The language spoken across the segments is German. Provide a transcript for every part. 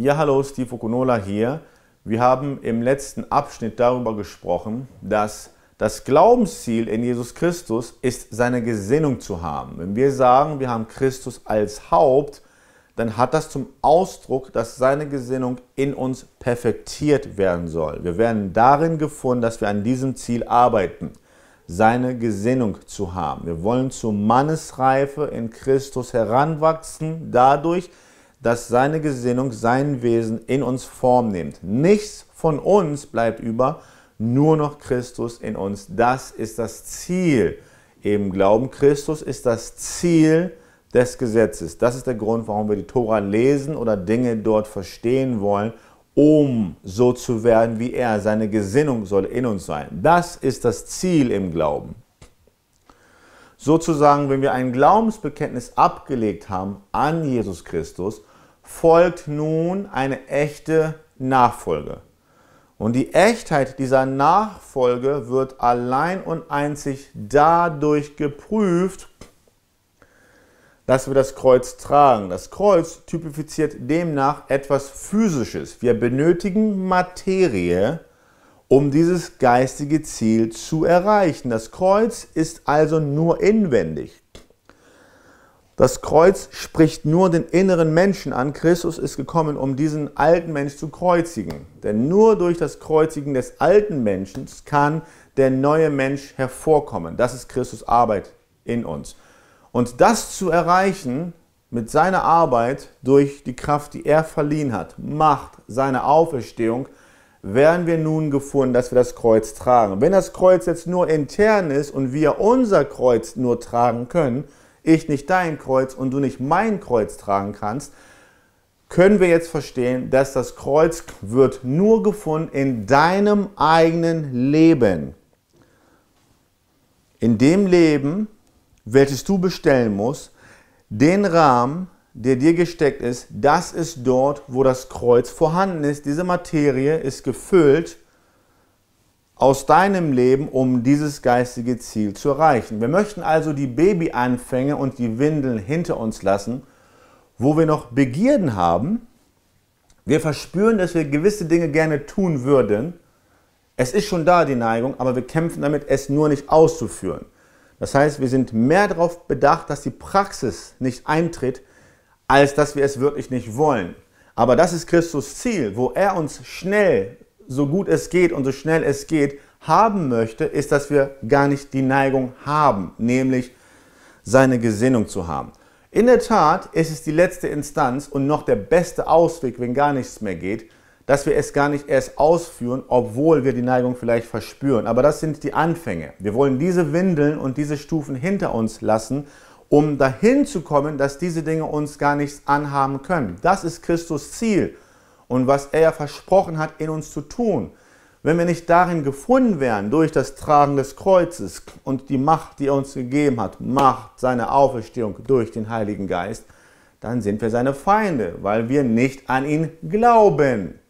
Ja, hallo, Steve Okunola hier. Wir haben im letzten Abschnitt darüber gesprochen, dass das Glaubensziel in Jesus Christus ist, seine Gesinnung zu haben. Wenn wir sagen, wir haben Christus als Haupt, dann hat das zum Ausdruck, dass seine Gesinnung in uns perfektiert werden soll. Wir werden darin gefunden, dass wir an diesem Ziel arbeiten, seine Gesinnung zu haben. Wir wollen zur Mannesreife in Christus heranwachsen, dadurch, dass dass seine Gesinnung, sein Wesen in uns Form nimmt. Nichts von uns bleibt über, nur noch Christus in uns. Das ist das Ziel im Glauben. Christus ist das Ziel des Gesetzes. Das ist der Grund, warum wir die Tora lesen oder Dinge dort verstehen wollen, um so zu werden wie er. Seine Gesinnung soll in uns sein. Das ist das Ziel im Glauben. Sozusagen, wenn wir ein Glaubensbekenntnis abgelegt haben an Jesus Christus, folgt nun eine echte Nachfolge. Und die Echtheit dieser Nachfolge wird allein und einzig dadurch geprüft, dass wir das Kreuz tragen. Das Kreuz typifiziert demnach etwas Physisches. Wir benötigen Materie, um dieses geistige Ziel zu erreichen. Das Kreuz ist also nur inwendig. Das Kreuz spricht nur den inneren Menschen an. Christus ist gekommen, um diesen alten Mensch zu kreuzigen. Denn nur durch das Kreuzigen des alten Menschen kann der neue Mensch hervorkommen. Das ist Christus Arbeit in uns. Und das zu erreichen mit seiner Arbeit durch die Kraft, die er verliehen hat, Macht, seine Auferstehung, werden wir nun gefunden, dass wir das Kreuz tragen. Wenn das Kreuz jetzt nur intern ist und wir unser Kreuz nur tragen können, ich nicht dein Kreuz und du nicht mein Kreuz tragen kannst, können wir jetzt verstehen, dass das Kreuz wird nur gefunden in deinem eigenen Leben. In dem Leben, welches du bestellen musst, den Rahmen, der dir gesteckt ist, das ist dort, wo das Kreuz vorhanden ist. Diese Materie ist gefüllt aus deinem Leben, um dieses geistige Ziel zu erreichen. Wir möchten also die Babyanfänge und die Windeln hinter uns lassen, wo wir noch Begierden haben. Wir verspüren, dass wir gewisse Dinge gerne tun würden. Es ist schon da die Neigung, aber wir kämpfen damit, es nur nicht auszuführen. Das heißt, wir sind mehr darauf bedacht, dass die Praxis nicht eintritt, als dass wir es wirklich nicht wollen. Aber das ist Christus Ziel, wo er uns schnell so gut es geht und so schnell es geht haben möchte, ist, dass wir gar nicht die Neigung haben, nämlich seine Gesinnung zu haben. In der Tat ist es die letzte Instanz und noch der beste Ausweg, wenn gar nichts mehr geht, dass wir es gar nicht erst ausführen, obwohl wir die Neigung vielleicht verspüren. Aber das sind die Anfänge. Wir wollen diese Windeln und diese Stufen hinter uns lassen, um dahin zu kommen, dass diese Dinge uns gar nichts anhaben können. Das ist Christus Ziel und was er ja versprochen hat, in uns zu tun. Wenn wir nicht darin gefunden wären, durch das Tragen des Kreuzes und die Macht, die er uns gegeben hat, Macht, seine Auferstehung durch den Heiligen Geist, dann sind wir seine Feinde, weil wir nicht an ihn glauben,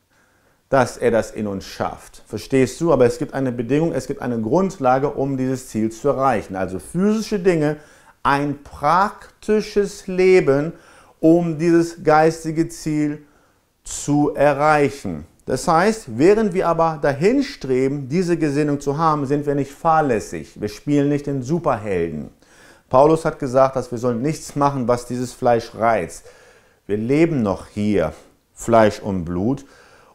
dass er das in uns schafft. Verstehst du? Aber es gibt eine Bedingung, es gibt eine Grundlage, um dieses Ziel zu erreichen. Also physische Dinge, ein praktisches Leben, um dieses geistige Ziel zu erreichen zu erreichen. Das heißt, während wir aber dahin streben, diese Gesinnung zu haben, sind wir nicht fahrlässig. Wir spielen nicht den Superhelden. Paulus hat gesagt, dass wir sollen nichts machen, was dieses Fleisch reizt. Wir leben noch hier, Fleisch und Blut.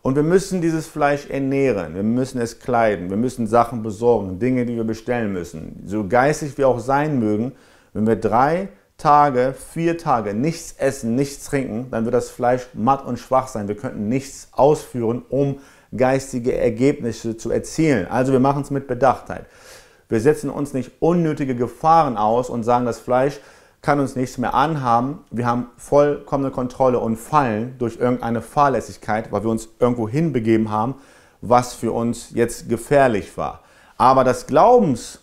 Und wir müssen dieses Fleisch ernähren, wir müssen es kleiden, wir müssen Sachen besorgen, Dinge, die wir bestellen müssen. So geistig wir auch sein mögen, wenn wir drei Tage, vier Tage nichts essen, nichts trinken, dann wird das Fleisch matt und schwach sein. Wir könnten nichts ausführen, um geistige Ergebnisse zu erzielen. Also wir machen es mit Bedachtheit. Wir setzen uns nicht unnötige Gefahren aus und sagen, das Fleisch kann uns nichts mehr anhaben. Wir haben vollkommene Kontrolle und fallen durch irgendeine Fahrlässigkeit, weil wir uns irgendwo hinbegeben haben, was für uns jetzt gefährlich war. Aber das Glaubens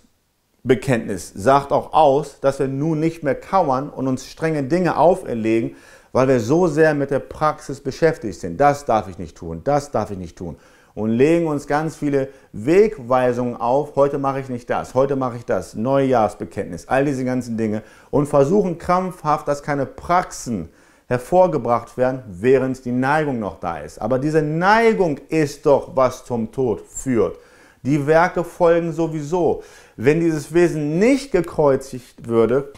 Bekenntnis sagt auch aus, dass wir nun nicht mehr kauern und uns strenge Dinge auferlegen, weil wir so sehr mit der Praxis beschäftigt sind. Das darf ich nicht tun, das darf ich nicht tun. Und legen uns ganz viele Wegweisungen auf, heute mache ich nicht das, heute mache ich das, Neujahrsbekenntnis, all diese ganzen Dinge. Und versuchen krampfhaft, dass keine Praxen hervorgebracht werden, während die Neigung noch da ist. Aber diese Neigung ist doch, was zum Tod führt. Die Werke folgen sowieso. Wenn dieses Wesen nicht gekreuzigt würde,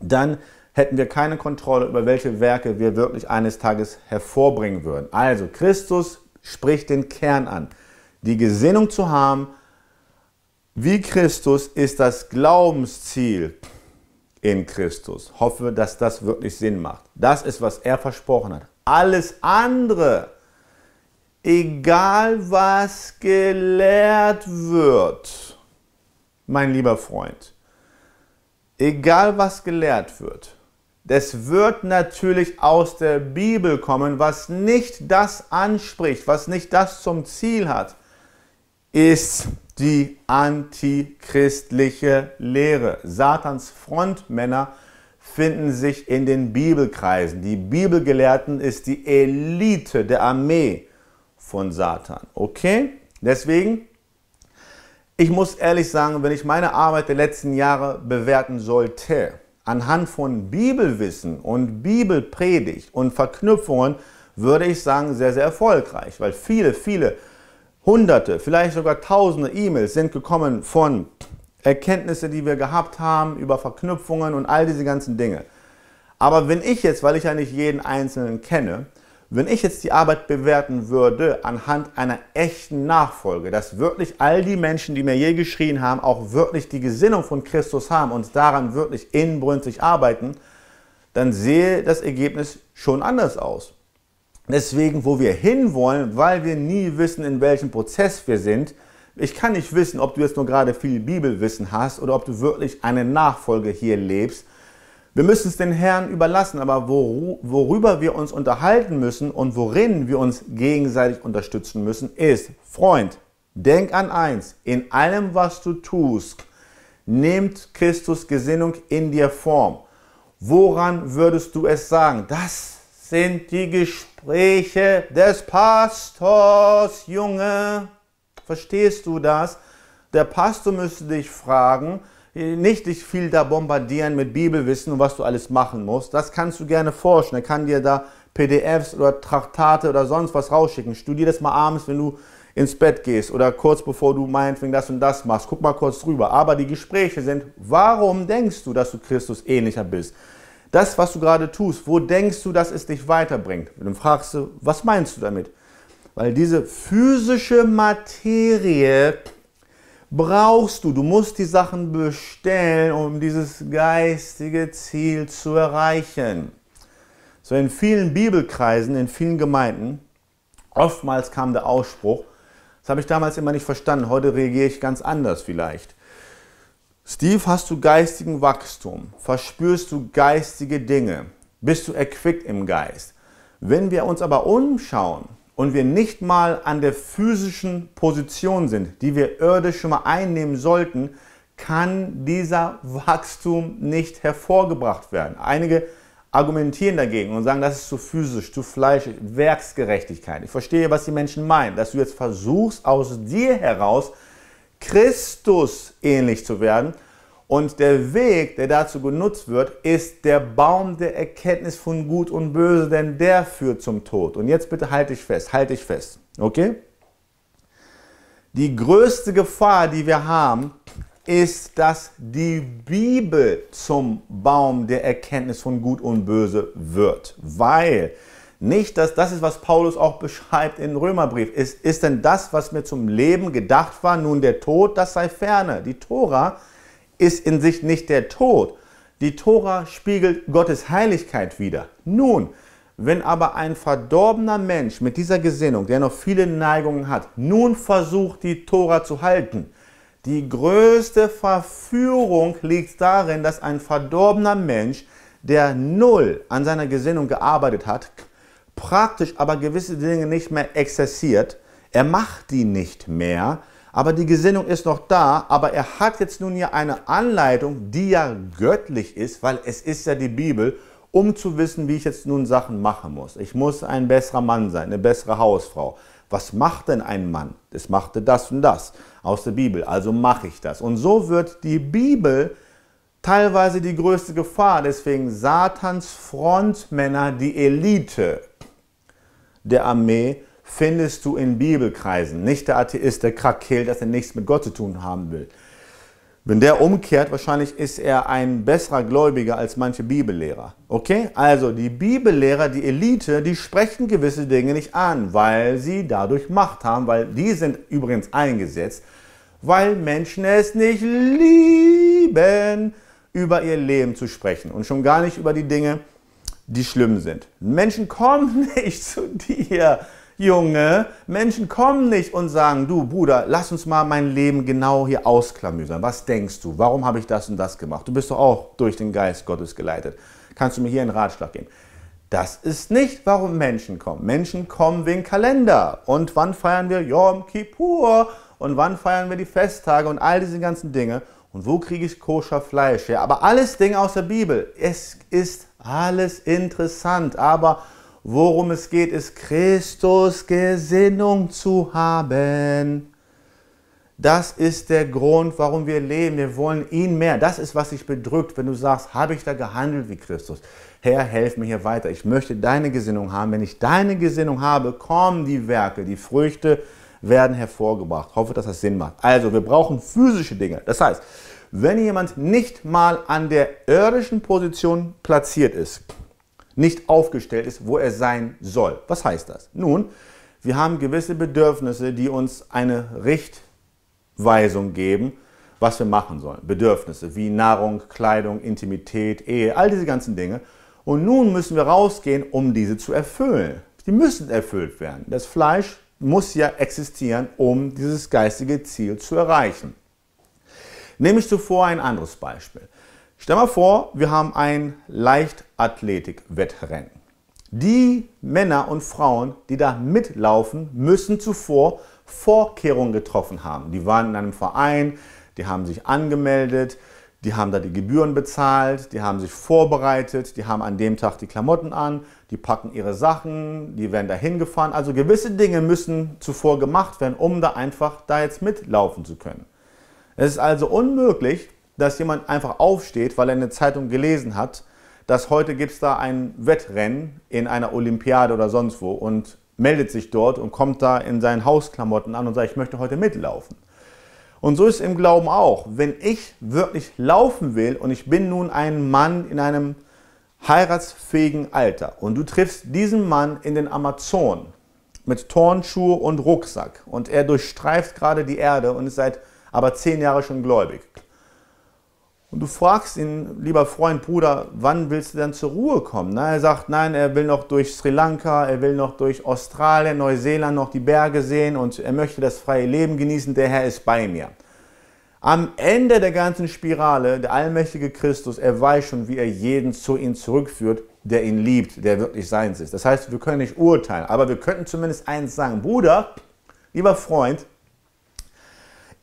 dann hätten wir keine Kontrolle über welche Werke wir wirklich eines Tages hervorbringen würden. Also Christus spricht den Kern an. Die Gesinnung zu haben, wie Christus ist das Glaubensziel in Christus. Hoffe, dass das wirklich Sinn macht. Das ist, was er versprochen hat. Alles andere, egal was gelehrt wird, mein lieber Freund, egal was gelehrt wird, das wird natürlich aus der Bibel kommen, was nicht das anspricht, was nicht das zum Ziel hat, ist die antichristliche Lehre. Satans Frontmänner finden sich in den Bibelkreisen. Die Bibelgelehrten ist die Elite der Armee von Satan. Okay? Deswegen ich muss ehrlich sagen, wenn ich meine Arbeit der letzten Jahre bewerten sollte, anhand von Bibelwissen und Bibelpredigt und Verknüpfungen, würde ich sagen, sehr, sehr erfolgreich, weil viele, viele Hunderte, vielleicht sogar Tausende E-Mails sind gekommen von Erkenntnissen, die wir gehabt haben, über Verknüpfungen und all diese ganzen Dinge. Aber wenn ich jetzt, weil ich ja nicht jeden Einzelnen kenne, wenn ich jetzt die Arbeit bewerten würde anhand einer echten Nachfolge, dass wirklich all die Menschen, die mir je geschrien haben, auch wirklich die Gesinnung von Christus haben und daran wirklich inbrünstig arbeiten, dann sehe das Ergebnis schon anders aus. Deswegen, wo wir hinwollen, weil wir nie wissen, in welchem Prozess wir sind, ich kann nicht wissen, ob du jetzt nur gerade viel Bibelwissen hast oder ob du wirklich eine Nachfolge hier lebst wir müssen es den Herrn überlassen, aber worüber wir uns unterhalten müssen und worin wir uns gegenseitig unterstützen müssen, ist, Freund, denk an eins, in allem, was du tust, nimmt Christus Gesinnung in dir Form. Woran würdest du es sagen? Das sind die Gespräche des Pastors, Junge. Verstehst du das? Der Pastor müsste dich fragen, nicht dich viel da bombardieren mit Bibelwissen und was du alles machen musst. Das kannst du gerne forschen. Er kann dir da PDFs oder Traktate oder sonst was rausschicken. Studier das mal abends, wenn du ins Bett gehst oder kurz bevor du meinetwegen das und das machst. Guck mal kurz drüber. Aber die Gespräche sind, warum denkst du, dass du Christus ähnlicher bist? Das, was du gerade tust, wo denkst du, dass es dich weiterbringt? Und dann fragst du, was meinst du damit? Weil diese physische Materie brauchst du. Du musst die Sachen bestellen, um dieses geistige Ziel zu erreichen. So in vielen Bibelkreisen, in vielen Gemeinden, oftmals kam der Ausspruch, das habe ich damals immer nicht verstanden, heute reagiere ich ganz anders vielleicht. Steve, hast du geistigen Wachstum? Verspürst du geistige Dinge? Bist du erquickt im Geist? Wenn wir uns aber umschauen, und wir nicht mal an der physischen Position sind, die wir irdisch schon mal einnehmen sollten, kann dieser Wachstum nicht hervorgebracht werden. Einige argumentieren dagegen und sagen, das ist zu physisch, zu fleischig, Werksgerechtigkeit. Ich verstehe, was die Menschen meinen, dass du jetzt versuchst, aus dir heraus Christus ähnlich zu werden, und der Weg, der dazu genutzt wird, ist der Baum der Erkenntnis von Gut und Böse, denn der führt zum Tod. Und jetzt bitte halte ich fest, halte ich fest, okay? Die größte Gefahr, die wir haben, ist, dass die Bibel zum Baum der Erkenntnis von Gut und Böse wird. Weil nicht, dass das ist, was Paulus auch beschreibt im Römerbrief. Ist, ist denn das, was mir zum Leben gedacht war, nun der Tod, das sei ferne. Die Tora ist in sich nicht der Tod. Die Tora spiegelt Gottes Heiligkeit wider. Nun, wenn aber ein verdorbener Mensch mit dieser Gesinnung, der noch viele Neigungen hat, nun versucht, die Tora zu halten, die größte Verführung liegt darin, dass ein verdorbener Mensch, der null an seiner Gesinnung gearbeitet hat, praktisch aber gewisse Dinge nicht mehr exerziert, er macht die nicht mehr, aber die Gesinnung ist noch da, aber er hat jetzt nun ja eine Anleitung, die ja göttlich ist, weil es ist ja die Bibel, um zu wissen, wie ich jetzt nun Sachen machen muss. Ich muss ein besserer Mann sein, eine bessere Hausfrau. Was macht denn ein Mann? Es machte das und das aus der Bibel, also mache ich das. Und so wird die Bibel teilweise die größte Gefahr, deswegen Satans Frontmänner, die Elite der Armee, findest du in Bibelkreisen. Nicht der Atheist, der Krakel, dass er nichts mit Gott zu tun haben will. Wenn der umkehrt, wahrscheinlich ist er ein besserer Gläubiger als manche Bibellehrer. Okay? Also die Bibellehrer, die Elite, die sprechen gewisse Dinge nicht an, weil sie dadurch Macht haben, weil die sind übrigens eingesetzt, weil Menschen es nicht lieben, über ihr Leben zu sprechen und schon gar nicht über die Dinge, die schlimm sind. Menschen kommen nicht zu dir, Junge, Menschen kommen nicht und sagen, du Bruder, lass uns mal mein Leben genau hier ausklamüsern. Was denkst du? Warum habe ich das und das gemacht? Du bist doch auch durch den Geist Gottes geleitet. Kannst du mir hier einen Ratschlag geben? Das ist nicht, warum Menschen kommen. Menschen kommen wegen Kalender. Und wann feiern wir Yom Kippur? Und wann feiern wir die Festtage und all diese ganzen Dinge? Und wo kriege ich koscher Fleisch her? aber alles Dinge aus der Bibel. Es ist alles interessant, aber Worum es geht, ist Christus Gesinnung zu haben. Das ist der Grund, warum wir leben. Wir wollen ihn mehr. Das ist, was dich bedrückt, wenn du sagst, habe ich da gehandelt wie Christus? Herr, helf mir hier weiter. Ich möchte deine Gesinnung haben. Wenn ich deine Gesinnung habe, kommen die Werke, die Früchte werden hervorgebracht. Ich hoffe, dass das Sinn macht. Also, wir brauchen physische Dinge. Das heißt, wenn jemand nicht mal an der irdischen Position platziert ist, nicht aufgestellt ist, wo er sein soll. Was heißt das? Nun, wir haben gewisse Bedürfnisse, die uns eine Richtweisung geben, was wir machen sollen. Bedürfnisse wie Nahrung, Kleidung, Intimität, Ehe, all diese ganzen Dinge. Und nun müssen wir rausgehen, um diese zu erfüllen. Die müssen erfüllt werden. Das Fleisch muss ja existieren, um dieses geistige Ziel zu erreichen. Nehme ich zuvor ein anderes Beispiel. Stell mal vor, wir haben ein Leichtathletik-Wettrennen. Die Männer und Frauen, die da mitlaufen, müssen zuvor Vorkehrungen getroffen haben. Die waren in einem Verein, die haben sich angemeldet, die haben da die Gebühren bezahlt, die haben sich vorbereitet, die haben an dem Tag die Klamotten an, die packen ihre Sachen, die werden da hingefahren. Also gewisse Dinge müssen zuvor gemacht werden, um da einfach da jetzt mitlaufen zu können. Es ist also unmöglich, dass jemand einfach aufsteht, weil er eine Zeitung gelesen hat, dass heute gibt es da ein Wettrennen in einer Olympiade oder sonst wo und meldet sich dort und kommt da in seinen Hausklamotten an und sagt, ich möchte heute mitlaufen. Und so ist es im Glauben auch. Wenn ich wirklich laufen will und ich bin nun ein Mann in einem heiratsfähigen Alter und du triffst diesen Mann in den Amazonen mit Tornschuhe und Rucksack und er durchstreift gerade die Erde und ist seit aber zehn Jahren schon gläubig. Und du fragst ihn, lieber Freund, Bruder, wann willst du denn zur Ruhe kommen? Na, er sagt, nein, er will noch durch Sri Lanka, er will noch durch Australien, Neuseeland noch die Berge sehen und er möchte das freie Leben genießen, der Herr ist bei mir. Am Ende der ganzen Spirale, der allmächtige Christus, er weiß schon, wie er jeden zu ihm zurückführt, der ihn liebt, der wirklich seins ist. Das heißt, wir können nicht urteilen, aber wir könnten zumindest eins sagen, Bruder, lieber Freund,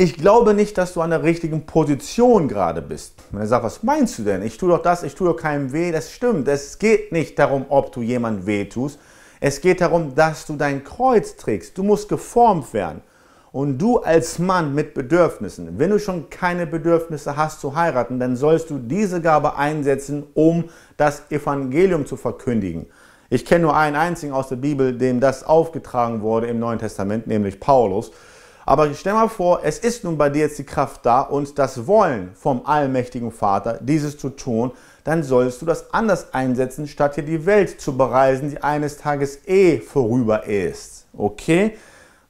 ich glaube nicht, dass du an der richtigen Position gerade bist. Wenn er sagt, was meinst du denn? Ich tue doch das, ich tue doch keinem weh. Das stimmt. Es geht nicht darum, ob du jemand weh tust. Es geht darum, dass du dein Kreuz trägst. Du musst geformt werden. Und du als Mann mit Bedürfnissen, wenn du schon keine Bedürfnisse hast zu heiraten, dann sollst du diese Gabe einsetzen, um das Evangelium zu verkündigen. Ich kenne nur einen einzigen aus der Bibel, dem das aufgetragen wurde im Neuen Testament, nämlich Paulus. Aber stell mal vor, es ist nun bei dir jetzt die Kraft da und das Wollen vom allmächtigen Vater, dieses zu tun, dann sollst du das anders einsetzen, statt hier die Welt zu bereisen, die eines Tages eh vorüber ist. Okay?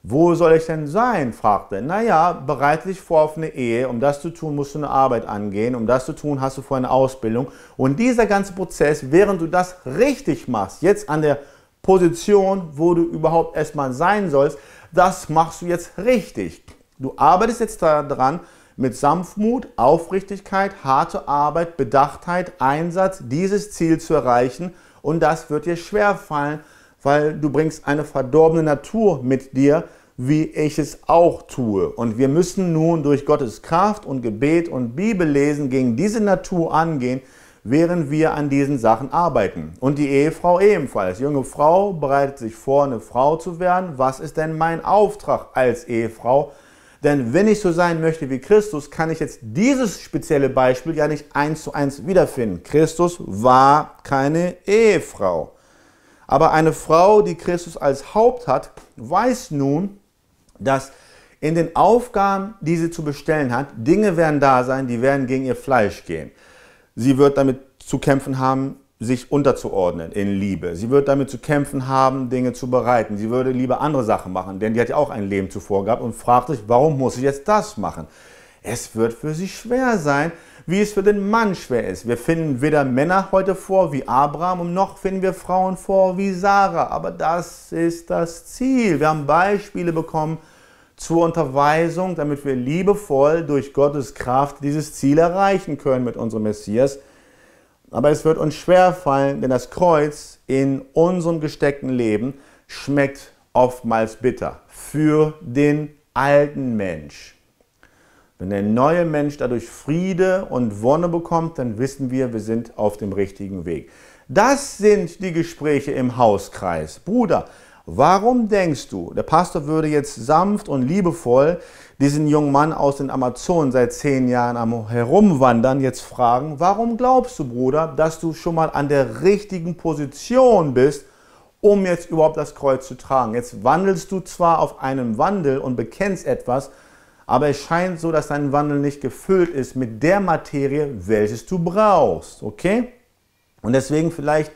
Wo soll ich denn sein? fragte er. Naja, bereite dich vor auf eine Ehe. Um das zu tun, musst du eine Arbeit angehen. Um das zu tun, hast du vor eine Ausbildung. Und dieser ganze Prozess, während du das richtig machst, jetzt an der Position, wo du überhaupt erstmal sein sollst, das machst du jetzt richtig. Du arbeitest jetzt daran, mit Sanftmut, Aufrichtigkeit, harte Arbeit, Bedachtheit, Einsatz dieses Ziel zu erreichen und das wird dir schwerfallen, weil du bringst eine verdorbene Natur mit dir, wie ich es auch tue. Und wir müssen nun durch Gottes Kraft und Gebet und Bibellesen gegen diese Natur angehen, während wir an diesen Sachen arbeiten. Und die Ehefrau ebenfalls. Junge Frau bereitet sich vor, eine Frau zu werden. Was ist denn mein Auftrag als Ehefrau? Denn wenn ich so sein möchte wie Christus, kann ich jetzt dieses spezielle Beispiel ja nicht eins zu eins wiederfinden. Christus war keine Ehefrau. Aber eine Frau, die Christus als Haupt hat, weiß nun, dass in den Aufgaben, die sie zu bestellen hat, Dinge werden da sein, die werden gegen ihr Fleisch gehen. Sie wird damit zu kämpfen haben, sich unterzuordnen in Liebe. Sie wird damit zu kämpfen haben, Dinge zu bereiten. Sie würde lieber andere Sachen machen, denn die hat ja auch ein Leben zuvor gehabt und fragt sich, warum muss ich jetzt das machen? Es wird für sie schwer sein, wie es für den Mann schwer ist. Wir finden weder Männer heute vor wie Abraham und noch finden wir Frauen vor wie Sarah. Aber das ist das Ziel. Wir haben Beispiele bekommen, zur Unterweisung, damit wir liebevoll durch Gottes Kraft dieses Ziel erreichen können mit unserem Messias. Aber es wird uns schwer fallen, denn das Kreuz in unserem gesteckten Leben schmeckt oftmals bitter für den alten Mensch. Wenn der neue Mensch dadurch Friede und Wonne bekommt, dann wissen wir, wir sind auf dem richtigen Weg. Das sind die Gespräche im Hauskreis. Bruder, Warum denkst du, der Pastor würde jetzt sanft und liebevoll diesen jungen Mann aus den Amazonen seit zehn Jahren am Herumwandern jetzt fragen, warum glaubst du, Bruder, dass du schon mal an der richtigen Position bist, um jetzt überhaupt das Kreuz zu tragen? Jetzt wandelst du zwar auf einem Wandel und bekennst etwas, aber es scheint so, dass dein Wandel nicht gefüllt ist mit der Materie, welches du brauchst, okay? Und deswegen vielleicht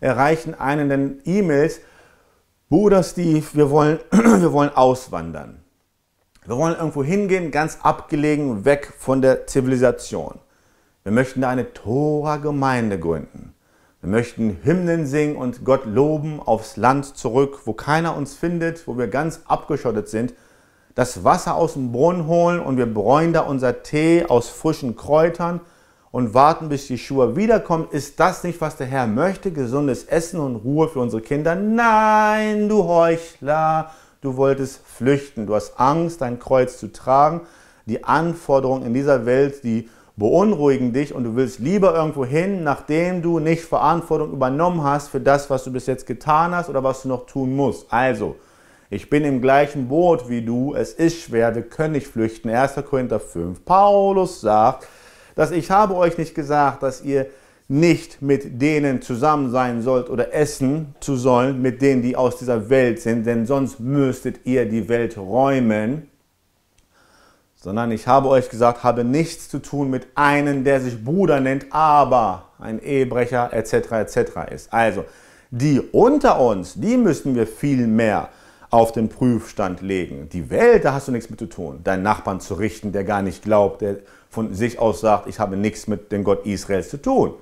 erreichen einen dann E-Mails, Bruder Steve, wir wollen, wir wollen auswandern. Wir wollen irgendwo hingehen, ganz abgelegen, weg von der Zivilisation. Wir möchten da eine Tora-Gemeinde gründen. Wir möchten Hymnen singen und Gott loben aufs Land zurück, wo keiner uns findet, wo wir ganz abgeschottet sind. Das Wasser aus dem Brunnen holen und wir bräuen da unser Tee aus frischen Kräutern und warten, bis die wiederkommt, Ist das nicht, was der Herr möchte? Gesundes Essen und Ruhe für unsere Kinder? Nein, du Heuchler, du wolltest flüchten. Du hast Angst, dein Kreuz zu tragen. Die Anforderungen in dieser Welt, die beunruhigen dich und du willst lieber irgendwo hin, nachdem du nicht Verantwortung übernommen hast für das, was du bis jetzt getan hast oder was du noch tun musst. Also, ich bin im gleichen Boot wie du, es ist schwer, wir können nicht flüchten. 1. Korinther 5. Paulus sagt, dass ich habe euch nicht gesagt, dass ihr nicht mit denen zusammen sein sollt oder essen zu sollen, mit denen, die aus dieser Welt sind, denn sonst müsstet ihr die Welt räumen, sondern ich habe euch gesagt, habe nichts zu tun mit einem, der sich Bruder nennt, aber ein Ehebrecher etc. etc. ist. Also, die unter uns, die müssen wir viel mehr auf den Prüfstand legen. Die Welt, da hast du nichts mit zu tun. Deinen Nachbarn zu richten, der gar nicht glaubt, der von sich aus sagt, ich habe nichts mit dem Gott Israels zu tun.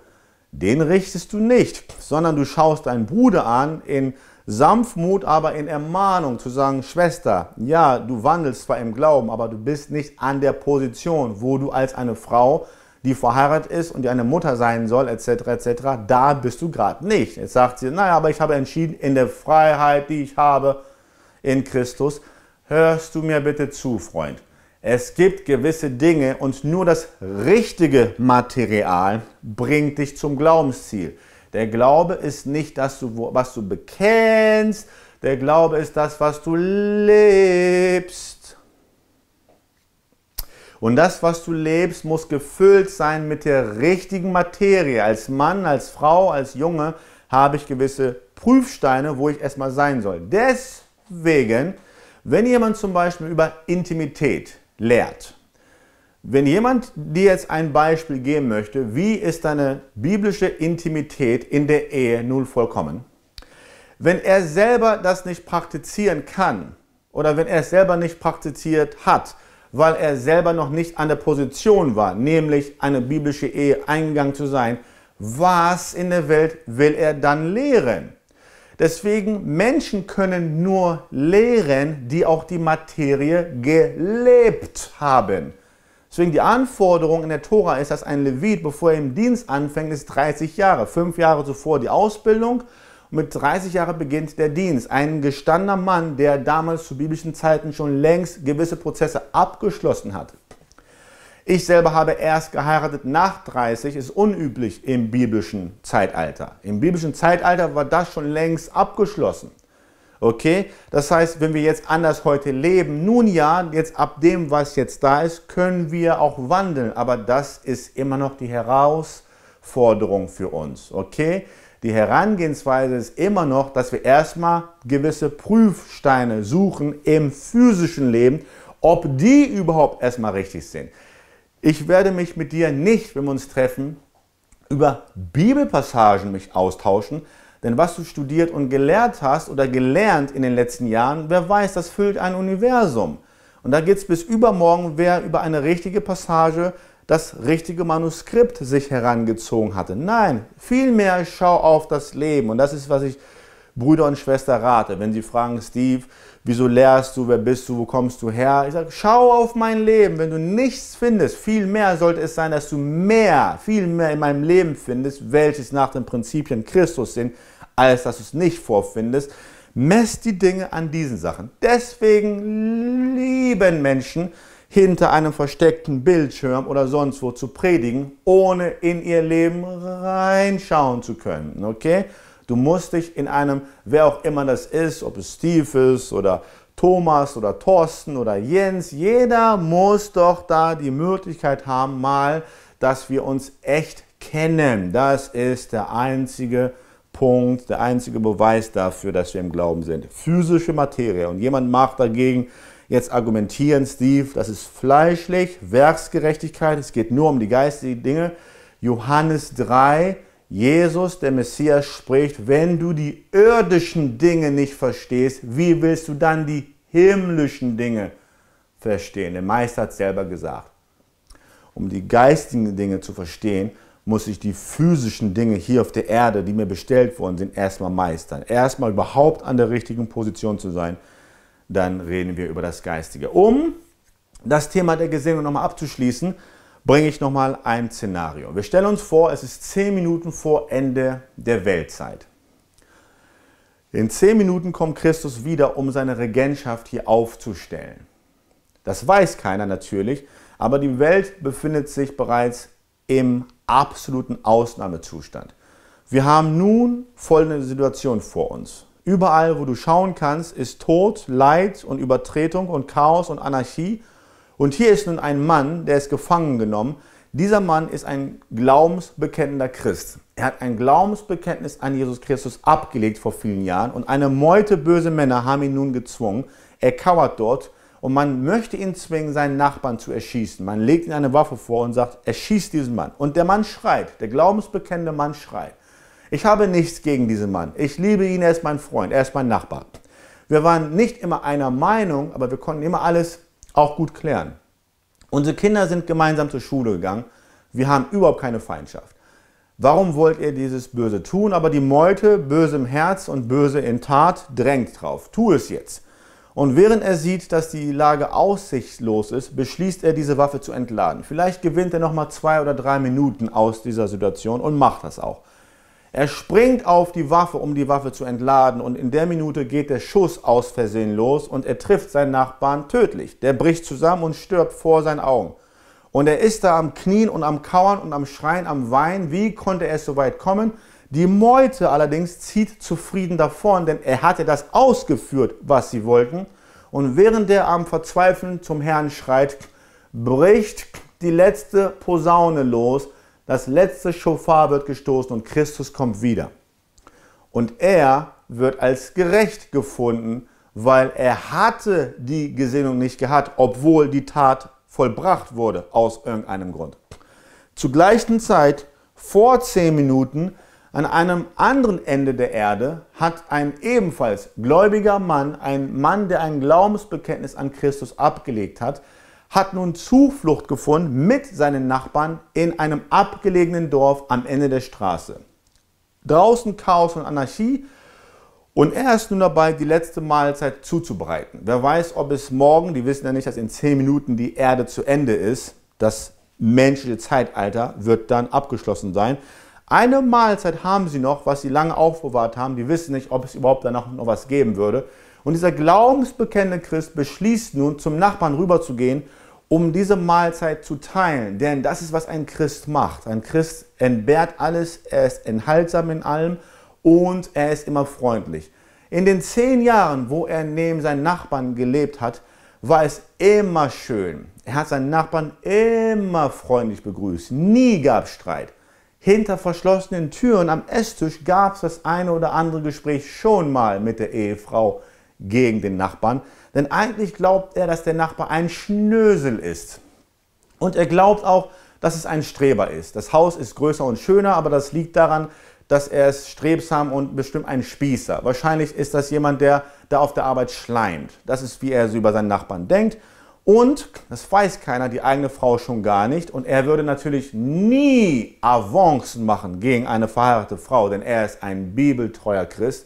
Den richtest du nicht, sondern du schaust deinen Bruder an in Sanftmut, aber in Ermahnung zu sagen, Schwester, ja, du wandelst zwar im Glauben, aber du bist nicht an der Position, wo du als eine Frau, die verheiratet ist und die eine Mutter sein soll, etc., etc., da bist du gerade nicht. Jetzt sagt sie, naja, aber ich habe entschieden, in der Freiheit, die ich habe, in Christus, hörst du mir bitte zu, Freund. Es gibt gewisse Dinge und nur das richtige Material bringt dich zum Glaubensziel. Der Glaube ist nicht das, was du bekennst, der Glaube ist das, was du lebst. Und das, was du lebst, muss gefüllt sein mit der richtigen Materie. Als Mann, als Frau, als Junge habe ich gewisse Prüfsteine, wo ich erstmal sein soll. Deswegen Wegen, wenn jemand zum Beispiel über Intimität lehrt, wenn jemand dir jetzt ein Beispiel geben möchte, wie ist deine biblische Intimität in der Ehe nun vollkommen? Wenn er selber das nicht praktizieren kann oder wenn er es selber nicht praktiziert hat, weil er selber noch nicht an der Position war, nämlich eine biblische Ehe eingegangen zu sein, was in der Welt will er dann lehren? Deswegen, Menschen können nur lehren, die auch die Materie gelebt haben. Deswegen die Anforderung in der Tora ist, dass ein Levit, bevor er im Dienst anfängt, ist 30 Jahre. Fünf Jahre zuvor die Ausbildung und mit 30 Jahren beginnt der Dienst. Ein gestandener Mann, der damals zu biblischen Zeiten schon längst gewisse Prozesse abgeschlossen hat. Ich selber habe erst geheiratet nach 30, ist unüblich im biblischen Zeitalter. Im biblischen Zeitalter war das schon längst abgeschlossen. Okay, das heißt, wenn wir jetzt anders heute leben, nun ja, jetzt ab dem, was jetzt da ist, können wir auch wandeln. Aber das ist immer noch die Herausforderung für uns. Okay, die Herangehensweise ist immer noch, dass wir erstmal gewisse Prüfsteine suchen im physischen Leben, ob die überhaupt erstmal richtig sind. Ich werde mich mit dir nicht, wenn wir uns treffen, über Bibelpassagen mich austauschen, denn was du studiert und gelehrt hast oder gelernt in den letzten Jahren, wer weiß, das füllt ein Universum. Und da geht es bis übermorgen, wer über eine richtige Passage das richtige Manuskript sich herangezogen hatte. Nein, vielmehr schau auf das Leben. Und das ist, was ich Brüder und Schwester rate. Wenn sie fragen, Steve, wieso lehrst du, wer bist du, wo kommst du her? Ich sage, schau auf mein Leben. Wenn du nichts findest, viel mehr sollte es sein, dass du mehr, viel mehr in meinem Leben findest, welches nach den Prinzipien Christus sind, als dass du es nicht vorfindest. Mess die Dinge an diesen Sachen. Deswegen lieben Menschen, hinter einem versteckten Bildschirm oder sonst wo zu predigen, ohne in ihr Leben reinschauen zu können. Okay? Du musst dich in einem, wer auch immer das ist, ob es Steve ist oder Thomas oder Thorsten oder Jens, jeder muss doch da die Möglichkeit haben, mal, dass wir uns echt kennen. Das ist der einzige Punkt, der einzige Beweis dafür, dass wir im Glauben sind. Physische Materie. Und jemand macht dagegen jetzt argumentieren, Steve, das ist fleischlich, Werksgerechtigkeit, es geht nur um die geistigen Dinge. Johannes 3, Jesus, der Messias, spricht, wenn du die irdischen Dinge nicht verstehst, wie willst du dann die himmlischen Dinge verstehen? Der Meister hat selber gesagt. Um die geistigen Dinge zu verstehen, muss ich die physischen Dinge hier auf der Erde, die mir bestellt worden sind, erstmal meistern. Erstmal überhaupt an der richtigen Position zu sein. Dann reden wir über das Geistige. Um das Thema der Gesinnung nochmal abzuschließen, bringe ich nochmal ein Szenario. Wir stellen uns vor, es ist 10 Minuten vor Ende der Weltzeit. In 10 Minuten kommt Christus wieder, um seine Regentschaft hier aufzustellen. Das weiß keiner natürlich, aber die Welt befindet sich bereits im absoluten Ausnahmezustand. Wir haben nun folgende Situation vor uns. Überall, wo du schauen kannst, ist Tod, Leid und Übertretung und Chaos und Anarchie und hier ist nun ein Mann, der ist gefangen genommen. Dieser Mann ist ein glaubensbekennender Christ. Er hat ein Glaubensbekenntnis an Jesus Christus abgelegt vor vielen Jahren und eine Meute böse Männer haben ihn nun gezwungen. Er kauert dort und man möchte ihn zwingen, seinen Nachbarn zu erschießen. Man legt ihm eine Waffe vor und sagt, erschießt diesen Mann. Und der Mann schreit, der glaubensbekennende Mann schreit. Ich habe nichts gegen diesen Mann. Ich liebe ihn, er ist mein Freund, er ist mein Nachbar. Wir waren nicht immer einer Meinung, aber wir konnten immer alles auch gut klären. Unsere Kinder sind gemeinsam zur Schule gegangen. Wir haben überhaupt keine Feindschaft. Warum wollt ihr dieses Böse tun? Aber die Meute, böse im Herz und böse in Tat, drängt drauf. Tu es jetzt. Und während er sieht, dass die Lage aussichtslos ist, beschließt er, diese Waffe zu entladen. Vielleicht gewinnt er nochmal zwei oder drei Minuten aus dieser Situation und macht das auch. Er springt auf die Waffe, um die Waffe zu entladen und in der Minute geht der Schuss aus Versehen los und er trifft seinen Nachbarn tödlich. Der bricht zusammen und stirbt vor seinen Augen. Und er ist da am Knien und am Kauern und am Schreien, am Weinen. Wie konnte er so weit kommen? Die Meute allerdings zieht zufrieden davon, denn er hatte das ausgeführt, was sie wollten. Und während der am Verzweifeln zum Herrn schreit, bricht die letzte Posaune los das letzte Schofar wird gestoßen und Christus kommt wieder. Und er wird als gerecht gefunden, weil er hatte die Gesinnung nicht gehabt, obwohl die Tat vollbracht wurde, aus irgendeinem Grund. Zur gleichen Zeit, vor zehn Minuten, an einem anderen Ende der Erde hat ein ebenfalls gläubiger Mann, ein Mann, der ein Glaubensbekenntnis an Christus abgelegt hat, hat nun Zuflucht gefunden mit seinen Nachbarn in einem abgelegenen Dorf am Ende der Straße. Draußen Chaos und Anarchie und er ist nun dabei, die letzte Mahlzeit zuzubereiten. Wer weiß, ob es morgen, die wissen ja nicht, dass in 10 Minuten die Erde zu Ende ist, das menschliche Zeitalter wird dann abgeschlossen sein. Eine Mahlzeit haben sie noch, was sie lange aufbewahrt haben. Die wissen nicht, ob es überhaupt danach noch was geben würde. Und dieser glaubensbekennende Christ beschließt nun, zum Nachbarn rüberzugehen um diese Mahlzeit zu teilen. Denn das ist, was ein Christ macht. Ein Christ entbehrt alles, er ist enthaltsam in allem und er ist immer freundlich. In den zehn Jahren, wo er neben seinen Nachbarn gelebt hat, war es immer schön. Er hat seinen Nachbarn immer freundlich begrüßt. Nie gab Streit. Hinter verschlossenen Türen am Esstisch gab es das eine oder andere Gespräch schon mal mit der Ehefrau gegen den Nachbarn. Denn eigentlich glaubt er, dass der Nachbar ein Schnösel ist. Und er glaubt auch, dass es ein Streber ist. Das Haus ist größer und schöner, aber das liegt daran, dass er ist strebsam und bestimmt ein Spießer. Wahrscheinlich ist das jemand, der da auf der Arbeit schleimt. Das ist, wie er so über seinen Nachbarn denkt. Und, das weiß keiner, die eigene Frau schon gar nicht. Und er würde natürlich nie Avancen machen gegen eine verheiratete Frau, denn er ist ein bibeltreuer Christ.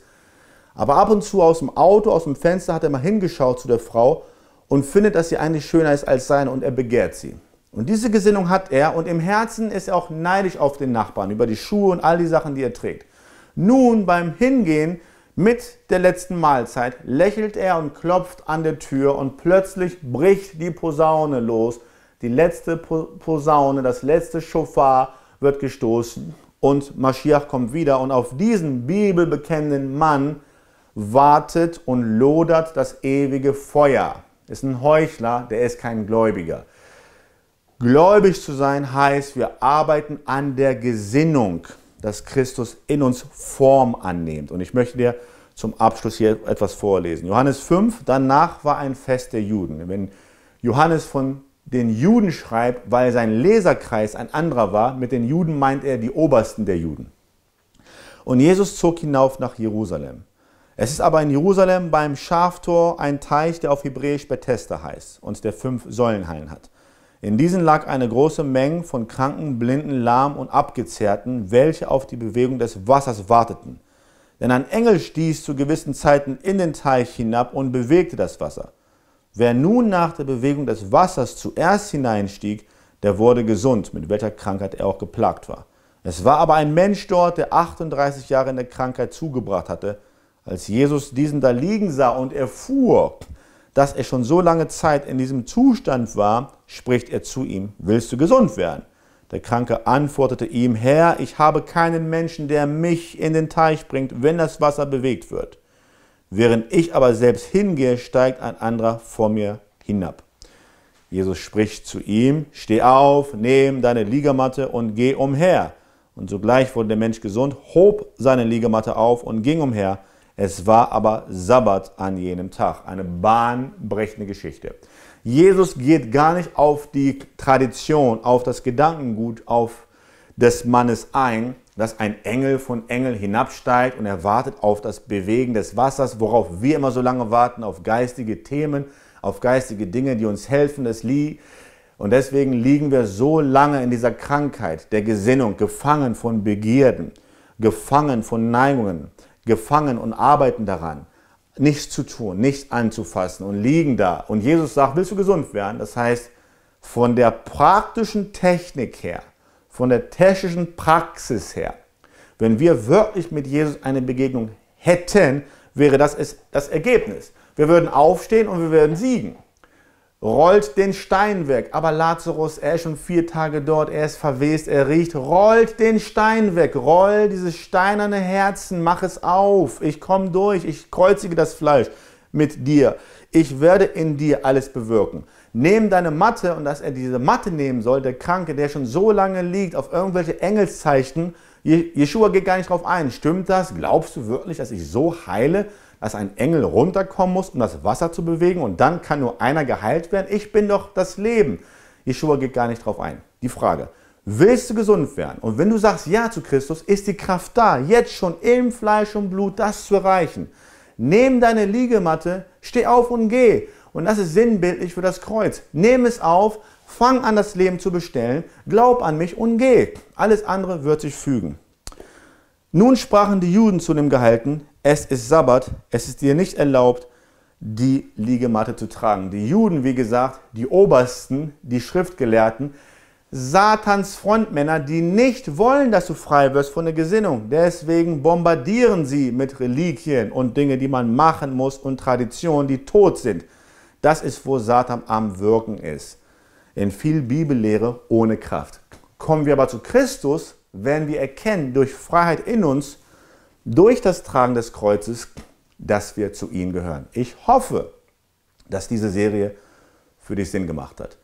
Aber ab und zu aus dem Auto, aus dem Fenster hat er mal hingeschaut zu der Frau und findet, dass sie eigentlich schöner ist als seine und er begehrt sie. Und diese Gesinnung hat er und im Herzen ist er auch neidisch auf den Nachbarn über die Schuhe und all die Sachen, die er trägt. Nun beim Hingehen mit der letzten Mahlzeit lächelt er und klopft an der Tür und plötzlich bricht die Posaune los. Die letzte Posaune, das letzte Schofar wird gestoßen und Maschiach kommt wieder und auf diesen bibelbekennenden Mann wartet und lodert das ewige Feuer. Ist ein Heuchler, der ist kein Gläubiger. Gläubig zu sein heißt, wir arbeiten an der Gesinnung, dass Christus in uns Form annimmt. Und ich möchte dir zum Abschluss hier etwas vorlesen. Johannes 5, danach war ein Fest der Juden. Wenn Johannes von den Juden schreibt, weil sein Leserkreis ein anderer war, mit den Juden meint er die Obersten der Juden. Und Jesus zog hinauf nach Jerusalem. Es ist aber in Jerusalem beim Schaftor ein Teich, der auf Hebräisch Bethesda heißt und der fünf Säulenhallen hat. In diesen lag eine große Menge von Kranken, Blinden, Lahm und Abgezehrten, welche auf die Bewegung des Wassers warteten. Denn ein Engel stieß zu gewissen Zeiten in den Teich hinab und bewegte das Wasser. Wer nun nach der Bewegung des Wassers zuerst hineinstieg, der wurde gesund, mit welcher Krankheit er auch geplagt war. Es war aber ein Mensch dort, der 38 Jahre in der Krankheit zugebracht hatte als Jesus diesen da liegen sah und erfuhr, dass er schon so lange Zeit in diesem Zustand war, spricht er zu ihm, willst du gesund werden? Der Kranke antwortete ihm, Herr, ich habe keinen Menschen, der mich in den Teich bringt, wenn das Wasser bewegt wird. Während ich aber selbst hingehe, steigt ein anderer vor mir hinab. Jesus spricht zu ihm, steh auf, nimm deine Liegematte und geh umher. Und sogleich wurde der Mensch gesund, hob seine Liegematte auf und ging umher. Es war aber Sabbat an jenem Tag. Eine bahnbrechende Geschichte. Jesus geht gar nicht auf die Tradition, auf das Gedankengut auf des Mannes ein, dass ein Engel von Engel hinabsteigt und er wartet auf das Bewegen des Wassers, worauf wir immer so lange warten, auf geistige Themen, auf geistige Dinge, die uns helfen, das Lied. Und deswegen liegen wir so lange in dieser Krankheit der Gesinnung, gefangen von Begierden, gefangen von Neigungen gefangen und arbeiten daran, nichts zu tun, nichts anzufassen und liegen da. Und Jesus sagt, willst du gesund werden? Das heißt, von der praktischen Technik her, von der technischen Praxis her, wenn wir wirklich mit Jesus eine Begegnung hätten, wäre das das Ergebnis. Wir würden aufstehen und wir würden siegen rollt den Stein weg. Aber Lazarus, er ist schon vier Tage dort, er ist verwest, er riecht, rollt den Stein weg, roll dieses steinerne Herzen, mach es auf, ich komme durch, ich kreuzige das Fleisch mit dir. Ich werde in dir alles bewirken. Nehm deine Matte und dass er diese Matte nehmen soll, der Kranke, der schon so lange liegt, auf irgendwelche Engelszeichen. Jesua geht gar nicht drauf ein. Stimmt das? Glaubst du wirklich, dass ich so heile? dass ein Engel runterkommen muss, um das Wasser zu bewegen und dann kann nur einer geheilt werden? Ich bin doch das Leben. Jeshua geht gar nicht drauf ein. Die Frage, willst du gesund werden? Und wenn du sagst Ja zu Christus, ist die Kraft da, jetzt schon im Fleisch und Blut das zu erreichen. Nimm deine Liegematte, steh auf und geh. Und das ist sinnbildlich für das Kreuz. Nimm es auf, fang an, das Leben zu bestellen, glaub an mich und geh. Alles andere wird sich fügen. Nun sprachen die Juden zu dem Gehalten, es ist Sabbat, es ist dir nicht erlaubt, die Liegematte zu tragen. Die Juden, wie gesagt, die Obersten, die Schriftgelehrten, Satans Frontmänner, die nicht wollen, dass du frei wirst von der Gesinnung. Deswegen bombardieren sie mit Reliquien und Dinge, die man machen muss und Traditionen, die tot sind. Das ist, wo Satan am Wirken ist. In viel Bibellehre ohne Kraft. Kommen wir aber zu Christus, werden wir erkennen, durch Freiheit in uns, durch das Tragen des Kreuzes, dass wir zu ihnen gehören. Ich hoffe, dass diese Serie für dich Sinn gemacht hat.